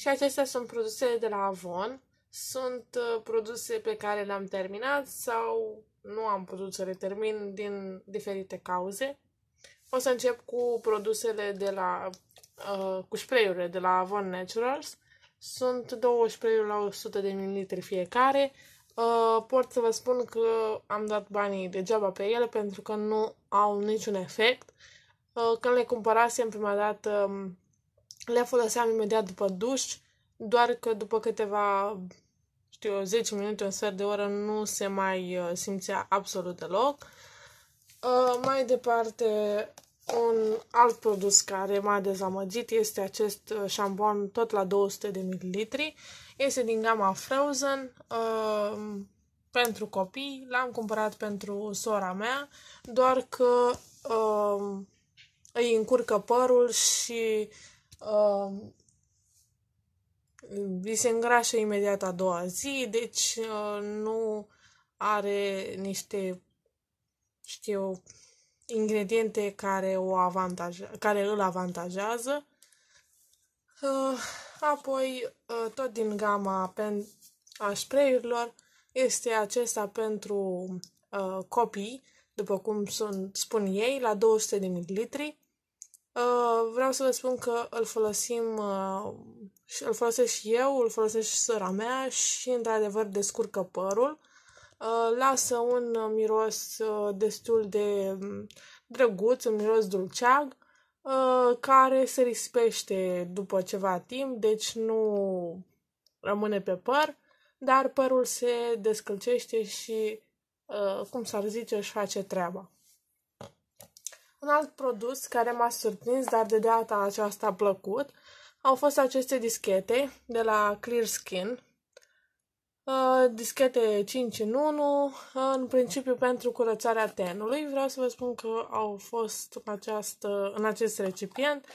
Și acestea sunt produsele de la Avon. Sunt uh, produse pe care le-am terminat sau nu am putut să le termin din diferite cauze. O să încep cu produsele de la, uh, cu spray de la Avon Naturals. Sunt două spray la 100 de ml fiecare. Uh, pot să vă spun că am dat banii degeaba pe ele pentru că nu au niciun efect. Uh, când le cumpărasem prima dată le foloseam imediat după duș, doar că după câteva, știu 10 minute, un sfert de oră, nu se mai uh, simțea absolut deloc. Uh, mai departe, un alt produs care m-a dezamăgit este acest uh, șampon tot la 200 de mililitri. Este din gama Frozen uh, pentru copii. L-am cumpărat pentru sora mea, doar că uh, îi încurcă părul și vi um, se îngrașă imediat a doua zi, deci uh, nu are niște, știu, ingrediente care, o avantaje, care îl avantajează. Uh, apoi, uh, tot din gama pen, a spray-urilor, este acesta pentru copii, după cum spun ei, la 200 de mililitri. Uh, vreau să vă spun că îl folosim, uh, îl folosesc și eu, îl folosesc și sora mea și, într-adevăr, descurcă părul. Uh, lasă un uh, miros uh, destul de mm, drăguț, un miros dulceag, care se rispește după ceva timp, deci nu rămâne pe păr, dar părul se descălcește și, cum s-ar zice, își face treaba. Un alt produs care m-a surprins, dar de data aceasta a plăcut, au fost aceste dischete de la Clear Skin. Uh, dischete 5 în 1, uh, în principiu pentru curățarea tenului. Vreau să vă spun că au fost în, această, în acest recipient,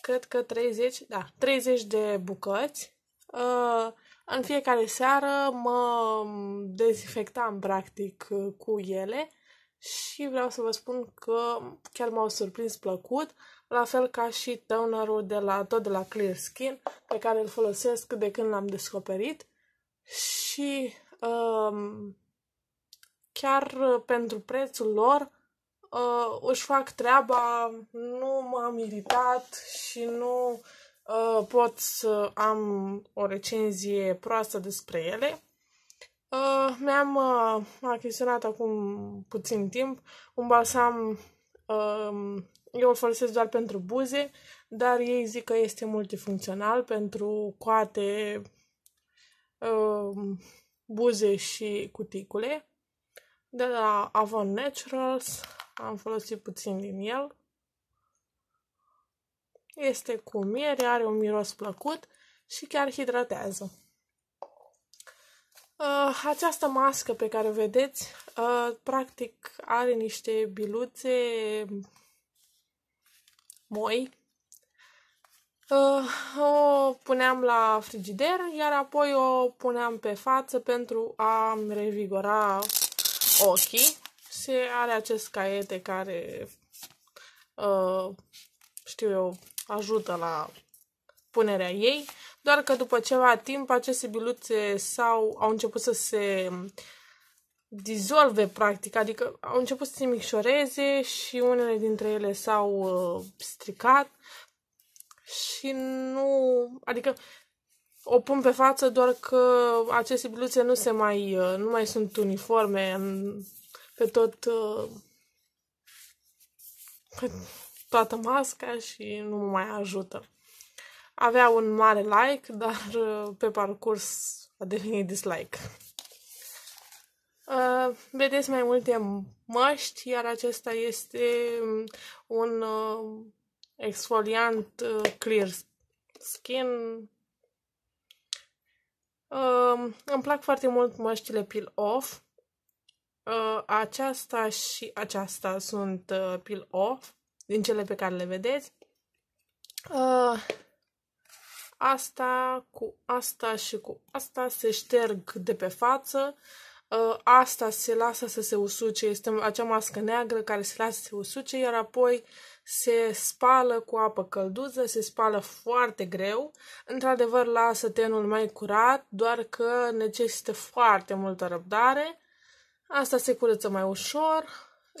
cred că 30, da, 30 de bucăți. Uh, în fiecare seară mă dezinfectam practic cu ele și vreau să vă spun că chiar m-au surprins plăcut, la fel ca și tonerul de la, tot de la Clear Skin, pe care îl folosesc de când l-am descoperit și um, chiar pentru prețul lor uh, își fac treaba, nu m-am iritat și nu uh, pot să am o recenzie proastă despre ele. Uh, mi-am uh, achiziționat acum puțin timp un balsam, uh, eu îl folosesc doar pentru buze, dar ei zic că este multifuncțional pentru coate, uh, buze și cuticule. De la Avon Naturals am folosit puțin din el. Este cu miere, are un miros plăcut și chiar hidratează. Uh, această mască pe care o vedeți, uh, practic are niște biluțe moi. Uh, o puneam la frigider, iar apoi o puneam pe față pentru a revigora ochii. Și are acest caiete care, uh, știu eu, ajută la punerea ei doar că după ceva timp aceste biluțe sau au început să se dizolve practic, adică au început să se micșoreze și unele dintre ele s-au uh, stricat și nu, adică o pun pe față doar că aceste biluțe nu se mai, uh, nu mai sunt uniforme în, pe tot uh, pe toată masca și nu mă mai ajută. Avea un mare like, dar uh, pe parcurs a devenit dislike. Uh, vedeți mai multe măști, iar acesta este um, un uh, exfoliant uh, clear skin. Uh, îmi plac foarte mult măștile peel off. Uh, aceasta și aceasta sunt uh, peel off din cele pe care le vedeți. Uh, asta, cu asta și cu asta, se șterg de pe față, uh, asta se lasă să se usuce, este acea mască neagră care se lasă să se usuce, iar apoi se spală cu apă călduză, se spală foarte greu. Într-adevăr, lasă tenul mai curat, doar că necesită foarte multă răbdare. Asta se curăță mai ușor,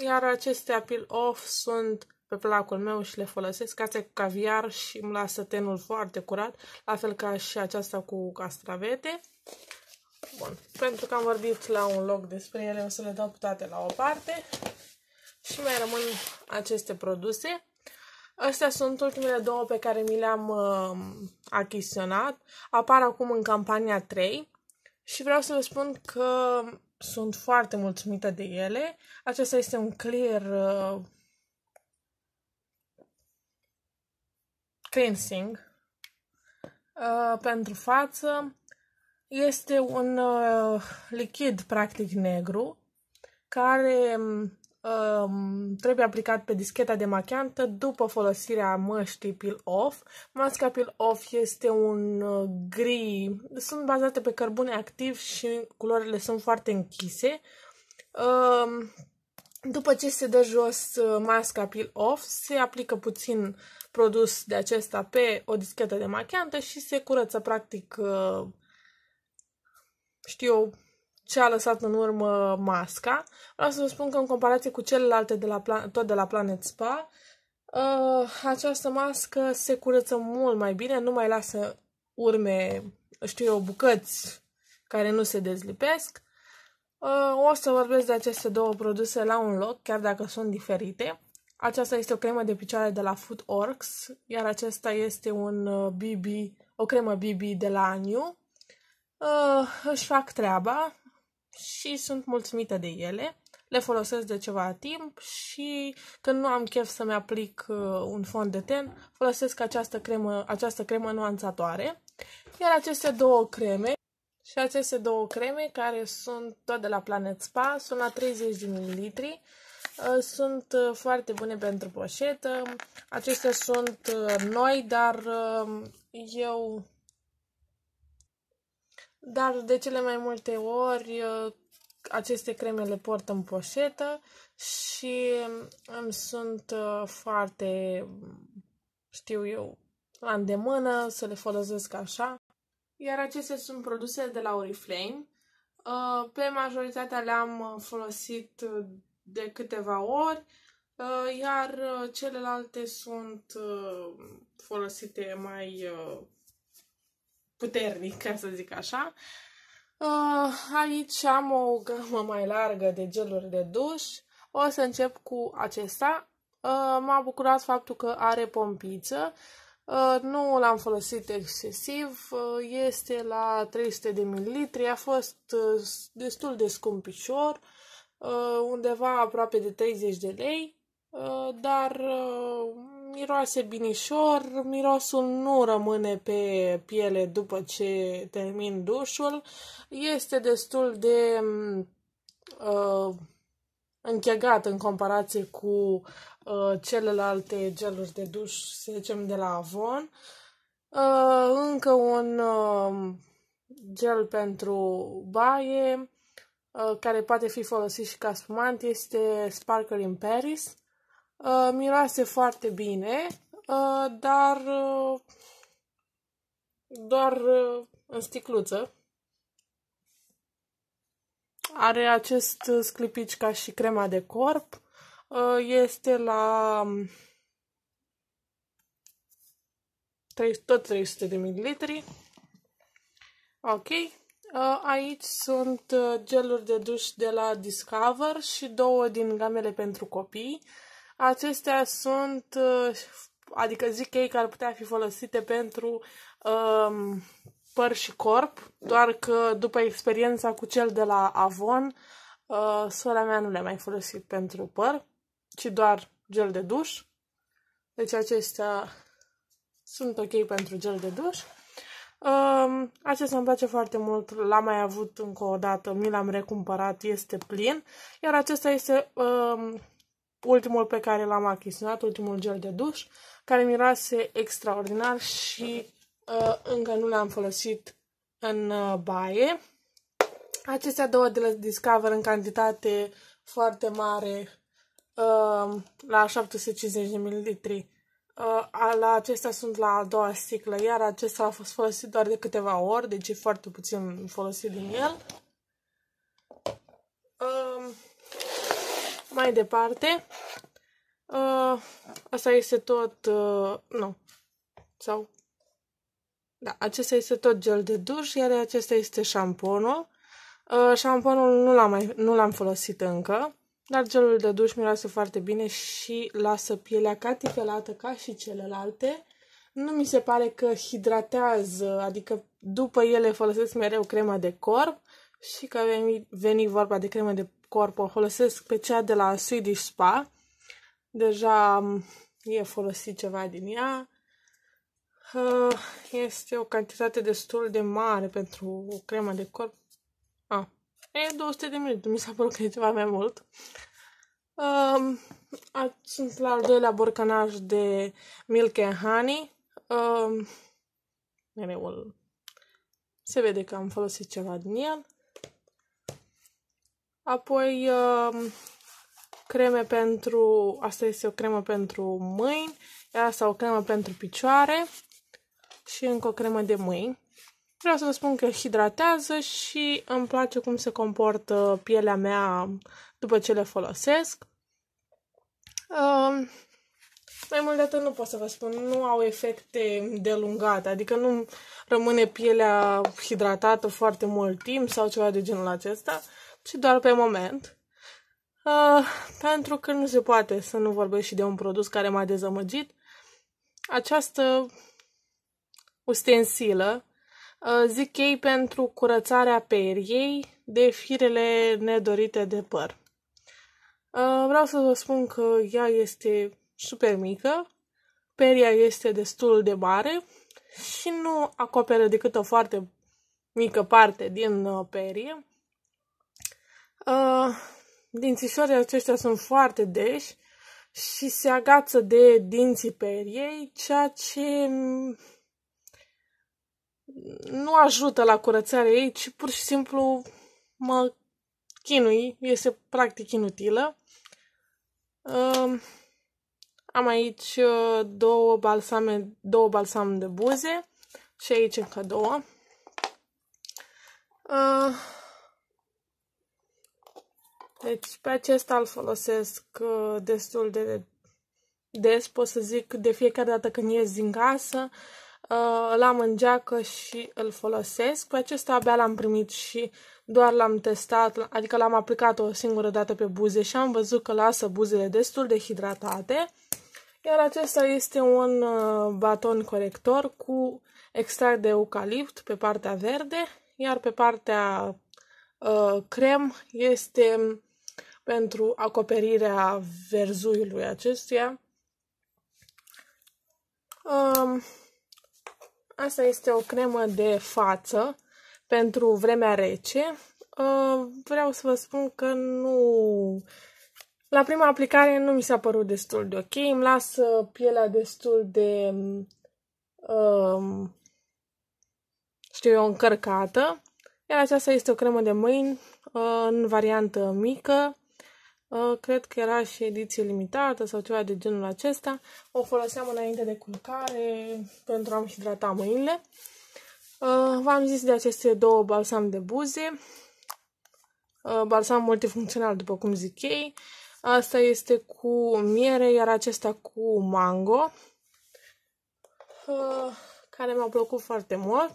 iar aceste peel off sunt pe placul meu și le folosesc. Ca cu caviar și îmi lasă tenul foarte curat, la fel ca și aceasta cu castravete. Bun, pentru că am vorbit la un loc despre ele, o să le dau toate la o parte și mai rămân aceste produse. Astea sunt ultimele două pe care mi le-am uh, achiziționat. Apar acum în campania 3 și vreau să vă spun că sunt foarte mulțumită de ele. Acesta este un clear uh, fencing uh, pentru față. Este un uh, lichid practic negru care um, trebuie aplicat pe discheta de machiantă după folosirea măștii peel-off. Masca peel-off este un uh, gri, sunt bazate pe cărbune activ și culorile sunt foarte închise. Um, după ce se dă jos uh, masca peel-off, se aplică puțin produs de acesta pe o dischetă de machiantă și se curăță practic, uh, știu eu, ce a lăsat în urmă masca. Vreau să vă spun că în comparație cu celelalte de la plan- tot de la Planet Spa, uh, această mască se curăță mult mai bine, nu mai lasă urme, știu eu, bucăți care nu se dezlipesc. Uh, o să vorbesc de aceste două produse la un loc, chiar dacă sunt diferite. Aceasta este o cremă de picioare de la Food Orcs, iar acesta este un BB, uh, o cremă BB de la Aniu. Uh, își fac treaba și sunt mulțumită de ele. Le folosesc de ceva timp și când nu am chef să-mi aplic uh, un fond de ten, folosesc această cremă, această cremă nuanțatoare. Iar aceste două creme și aceste două creme care sunt tot de la Planet Spa sunt la 30 ml. mililitri Uh, sunt uh, foarte bune pentru poșetă. Acestea sunt uh, noi, dar um, eu... Dar de cele mai multe ori aceste creme le port în poșetă și um, îmi sunt foarte, știu eu, la îndemână să le folosesc așa. Iar acestea sunt produse de la Oriflame. Pe majoritatea le-am folosit de câteva ori, uh, iar uh, celelalte sunt uh, folosite mai puternic, ca să zic așa. Aici am o gamă mai largă de geluri de duș. O să încep cu acesta. M-a bucurat faptul că are pompiță. Nu l-am folosit excesiv, este la 300 de ml, a fost destul de scumpicior, Uh, undeva aproape de 30 de lei, uh, dar uh, miroase binișor, mirosul nu rămâne pe piele după ce termin dușul, este destul de uh, închegat în comparație cu uh, celelalte geluri de duș, să zicem, de la Avon. Uh, încă un uh, gel pentru baie, Uh, care poate fi folosit și ca spumant este Sparkle in Paris. Uh, miroase foarte bine, uh, dar doar în sticluță. Are acest sclipici ca și crema de corp. Este la um, tot 300 de mililitri. Ok. Uh, aici sunt uh, geluri de duș de la Discover și două din gamele pentru copii. Acestea sunt, uh, adică zic ei care ar putea fi folosite pentru um, păr și corp, doar că după experiența cu cel de la Avon, uh, sora mea nu le-a mai folosit pentru păr, ci doar gel de duș. Deci acestea sunt ok pentru gel de duș. Um, acesta îmi place foarte mult, l-am mai avut încă o dată, mi l-am recumpărat, este plin, iar acesta este um, ultimul pe care l-am achiziționat, ultimul gel de duș, care miroase extraordinar și uh, încă nu l-am folosit în uh, baie. Acestea două de la Discover în cantitate foarte mare, uh, la 750 ml, Uh, la acestea sunt la a doua sticlă, iar acesta a fost folosit doar de câteva ori, deci e foarte puțin folosit din el. Um, mai departe, asta uh, este tot, uh, nu, sau, da, acesta este tot gel de duș, iar acesta este șamponul. Șamponul nu l-am, mai, nu l-am folosit încă. Dar gelul de duș miroase foarte bine și lasă pielea catifelată ca și celelalte. Nu mi se pare că hidratează, adică după ele folosesc mereu crema de corp și că veni, veni vorba de cremă de corp, o folosesc pe cea de la Swedish Spa. Deja mm, e folosit ceva din ea. Uh, este o cantitate destul de mare pentru o cremă de corp. Ah, E 200 de minute, mi s-a părut că e ceva mai mult. Um, uh, sunt la al doilea borcanaj de Milk and Honey. Um, meneul. Se vede că am folosit ceva din el. Apoi um, creme pentru... Asta este o cremă pentru mâini. Asta o cremă pentru picioare. Și încă o cremă de mâini. Vreau să vă spun că hidratează și îmi place cum se comportă pielea mea după ce le folosesc. Uh, mai mult de atât nu pot să vă spun, nu au efecte delungate, adică nu rămâne pielea hidratată foarte mult timp sau ceva de genul acesta, ci doar pe moment. Uh, pentru că nu se poate să nu vorbesc și de un produs care m-a dezamăgit, această ustensilă Uh, zic ei, pentru curățarea periei de firele nedorite de păr. Uh, vreau să vă spun că ea este super mică, peria este destul de mare și nu acoperă decât o foarte mică parte din uh, perie. Dințișorii aceștia sunt foarte deși și se agață de dinții periei, ceea ce nu ajută la curățarea ei, ci pur și simplu mă chinui, este practic inutilă. Uh, am aici uh, două balsame, două balsame de buze și aici încă două. Uh, deci pe acesta îl folosesc uh, destul de des, pot să zic, de fiecare dată când ies din casă. Uh, l am în geacă și îl folosesc. Pe acesta abia l-am primit și doar l-am testat, adică l-am aplicat o singură dată pe buze și am văzut că lasă buzele destul de hidratate. Iar acesta este un uh, baton corector cu extract de eucalipt pe partea verde, iar pe partea uh, crem este pentru acoperirea verzuiului acestuia. Uh, Asta este o cremă de față pentru vremea rece. Uh, vreau să vă spun că nu... La prima aplicare nu mi s-a părut destul de ok. Îmi lasă pielea destul de... Um, știu eu, încărcată. Iar aceasta este o cremă de mâini uh, în variantă mică Uh, cred că era și ediție limitată sau ceva de genul acesta. O foloseam înainte de culcare pentru a-mi hidrata mâinile. Uh, v-am zis de aceste două balsam de buze, uh, balsam multifuncțional, după cum zic ei. Asta este cu miere, iar acesta cu mango, care mi-a plăcut foarte mult.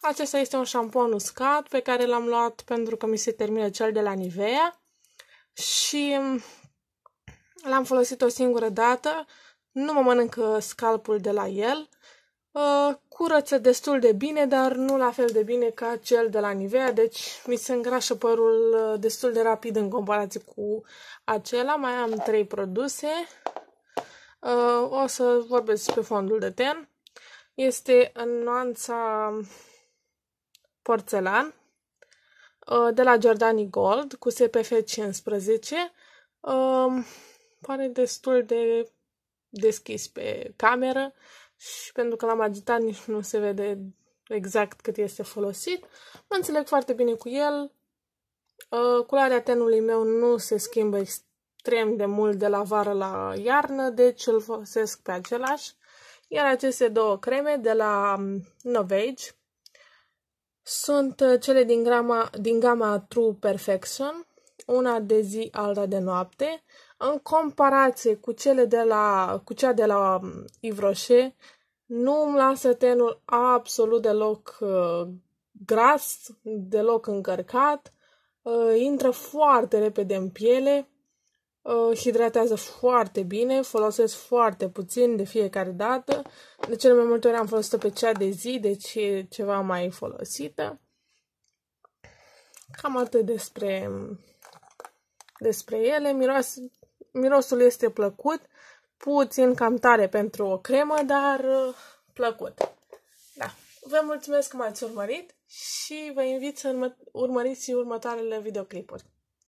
Acesta este un șampon uscat pe care l-am luat pentru că mi se termină cel de la Nivea și l-am folosit o singură dată, nu mă mănânc scalpul de la el, ă, curăță destul de bine, dar nu la fel de bine ca cel de la Nivea, deci mi se îngrașă părul ă, destul de rapid în comparație cu acela. Mai am trei produse. Ă, o să vorbesc pe fondul de ten. Este în nuanța porțelan. Uh, de la Giordani Gold cu SPF 15. Um, pare destul de deschis pe cameră și pentru că l-am agitat nici nu se vede exact cât este folosit. Mă înțeleg foarte bine cu el. Uh, culoarea tenului meu nu se schimbă extrem de mult de la vară la iarnă, deci îl folosesc pe același. Iar aceste două creme de la um, Novage sunt uh, cele din, grama, din gama True Perfection, una de zi, alta de noapte, în comparație cu, cele de la, cu cea de la um, Yves Rocher, nu îmi lasă tenul absolut deloc uh, gras, deloc încărcat, uh, intră foarte repede în piele, uh, hidratează foarte bine, folosesc foarte puțin de fiecare dată. De cele mai multe ori am folosit-o pe cea de zi, deci e ceva mai folosită. Cam atât despre, despre ele. Miros, mirosul este plăcut, puțin cam tare pentru o cremă, dar uh, plăcut. Da. Vă mulțumesc că m-ați urmărit și vă invit să urmă- urmăriți următoarele videoclipuri.